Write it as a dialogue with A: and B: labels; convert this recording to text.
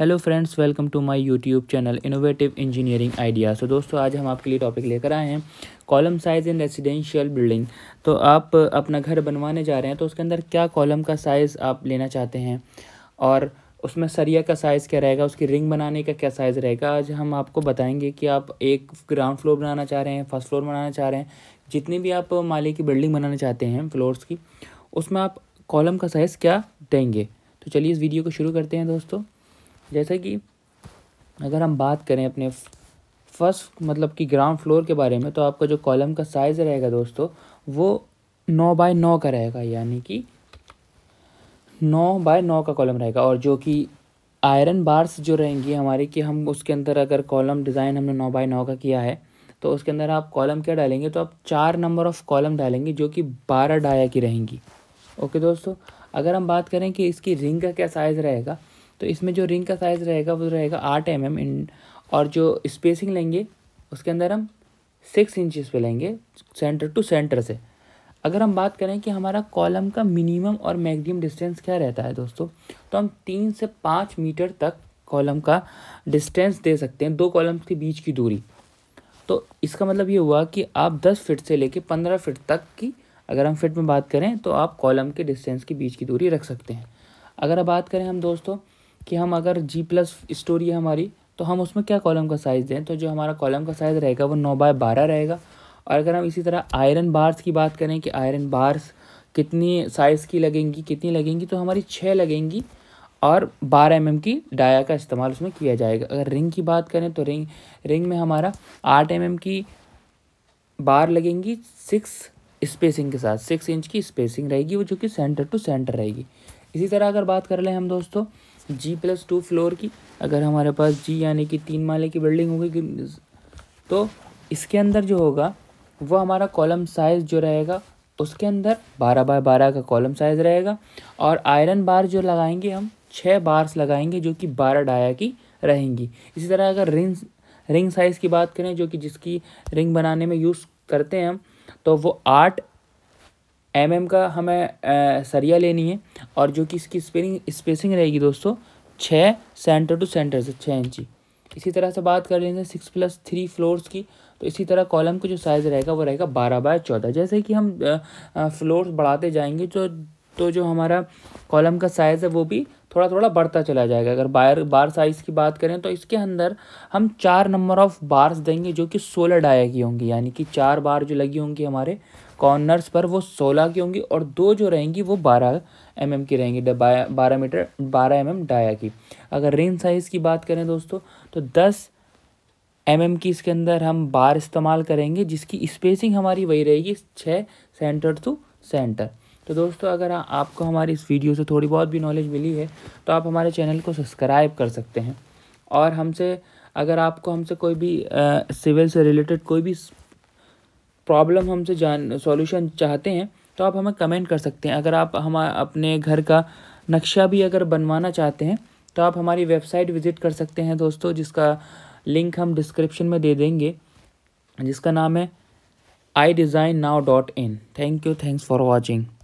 A: hello friends welcome to my YouTube channel innovative engineering idea तो दोस्तों आज हम आपके लिए टॉपिक लेकर आए हैं column size in residential building तो आप अपना घर बनवाने जा रहे हैं तो उसके अंदर क्या कॉलम का साइज़ आप लेना चाहते हैं और उसमें सरिया का साइज़ क्या रहेगा उसकी रिंग बनाने का क्या साइज़ रहेगा आज हम आपको बताएंगे कि आप एक ग्राउंड फ्लोर बनाना चाह रहे हैं फर्स्ट फ्लोर बनाना चाह रहे हैं जितनी भी आप माले की बिल्डिंग बनाना चाहते हैं फ्लोर्स की उसमें आप कॉलम का साइज़ क्या देंगे तो चलिए इस वीडियो को शुरू करते हैं दोस्तों जैसे कि अगर हम बात करें अपने फर्स्ट मतलब कि ग्राउंड फ्लोर के बारे में तो आपका जो कॉलम का साइज़ रहेगा दोस्तों वो नौ बाय नौ का रहेगा यानी कि नौ बाय नौ का कॉलम रहेगा और जो कि आयरन बार्स जो रहेंगी हमारी कि हम उसके अंदर अगर कॉलम डिज़ाइन हमने नौ बाय नौ का किया है तो उसके अंदर आप कॉलम क्या डालेंगे तो आप चार नंबर ऑफ़ कॉलम डालेंगे जो कि बारह डाया की रहेंगी ओके दोस्तों अगर हम बात करें कि इसकी रिंग का क्या साइज़ रहेगा तो इसमें जो रिंग का साइज़ रहेगा वो रहेगा आठ एम एम इन और जो स्पेसिंग लेंगे उसके अंदर हम सिक्स इंचज़ पे लेंगे सेंटर टू सेंटर से अगर हम बात करें कि हमारा कॉलम का मिनिमम और मैक्सिमम डिस्टेंस क्या रहता है दोस्तों तो हम तीन से पाँच मीटर तक कॉलम का डिस्टेंस दे सकते हैं दो कॉलम्स के बीच की दूरी तो इसका मतलब ये हुआ कि आप दस फिट से लेके पंद्रह फिट तक की अगर हम फिट में बात करें तो आप कॉलम के डिस्टेंस के बीच की दूरी रख सकते हैं अगर आप बात करें हम दोस्तों कि हम अगर जी प्लस स्टोरी है हमारी तो हम उसमें क्या कॉलम का साइज़ दें तो जो हमारा कॉलम का साइज़ रहेगा वो नौ बाय बारह रहेगा और अगर हम इसी तरह आयरन बार्स की बात करें कि आयरन बार्स कितनी साइज़ की लगेंगी कितनी लगेंगी तो हमारी छः लगेंगी और बारह एम mm की डाया का इस्तेमाल उसमें किया जाएगा अगर रिंग की बात करें तो रिंग रिंग में हमारा आठ एम mm की बार लगेंगी सिक्स स्पेसिंग के साथ सिक्स इंच की स्पेसिंग रहेगी वो जो कि सेंटर टू सेंटर रहेगी इसी तरह अगर बात कर लें हम दोस्तों जी प्लस टू फ्लोर की अगर हमारे पास जी यानी कि तीन माले की बिल्डिंग होगी तो इसके अंदर जो होगा वो हमारा कॉलम साइज़ जो रहेगा उसके अंदर बारह बाय बारह का कॉलम साइज़ रहेगा और आयरन बार जो लगाएंगे हम छः बार्स लगाएंगे जो कि बारह डाया की रहेंगी इसी तरह अगर रिंग रिंग साइज़ की बात करें जो कि जिसकी रिंग बनाने में यूज़ करते हैं हम तो वो आठ एम एम का हमें सरिया लेनी है और जो कि इसकी स्पेसिंग स्पेसिंग रहेगी दोस्तों छः सेंटर टू सेंटर से छः इंची इसी तरह से बात कर लेंगे सिक्स प्लस थ्री फ्लोर्स की तो इसी तरह कॉलम का जो साइज़ रहेगा वो रहेगा बारह बाय चौदह जैसे कि हम फ्लोर्स बढ़ाते जाएंगे तो तो जो हमारा कॉलम का साइज़ है वो भी थोड़ा थोड़ा बढ़ता चला जाएगा अगर बार बार साइज़ की बात करें तो इसके अंदर हम चार नंबर ऑफ़ बार्स देंगे जो कि सोलह डाया की होंगी यानी कि चार बार जो लगी होंगी हमारे कॉर्नर्स पर वो सोलह की होंगी और दो जो रहेंगी वो बारह एम एम की रहेंगी बारह मीटर बारह एम एम डाया की अगर रिंग साइज़ की बात करें दोस्तों तो दस एम एम की इसके अंदर हम बार इस्तेमाल करेंगे जिसकी स्पेसिंग हमारी वही रहेगी छः सेंटर टू सेंटर तो दोस्तों अगर आपको हमारी इस वीडियो से थोड़ी बहुत भी नॉलेज मिली है तो आप हमारे चैनल को सब्सक्राइब कर सकते हैं और हमसे अगर आपको हमसे कोई भी सिविल से रिलेटेड कोई भी प्रॉब्लम हमसे जान सॉल्यूशन चाहते हैं तो आप हमें कमेंट कर सकते हैं अगर आप हम अपने घर का नक्शा भी अगर बनवाना चाहते हैं तो आप हमारी वेबसाइट विज़िट कर सकते हैं दोस्तों जिसका लिंक हम डिस्क्रिप्शन में दे देंगे जिसका नाम है I design now dot in thank you thanks for watching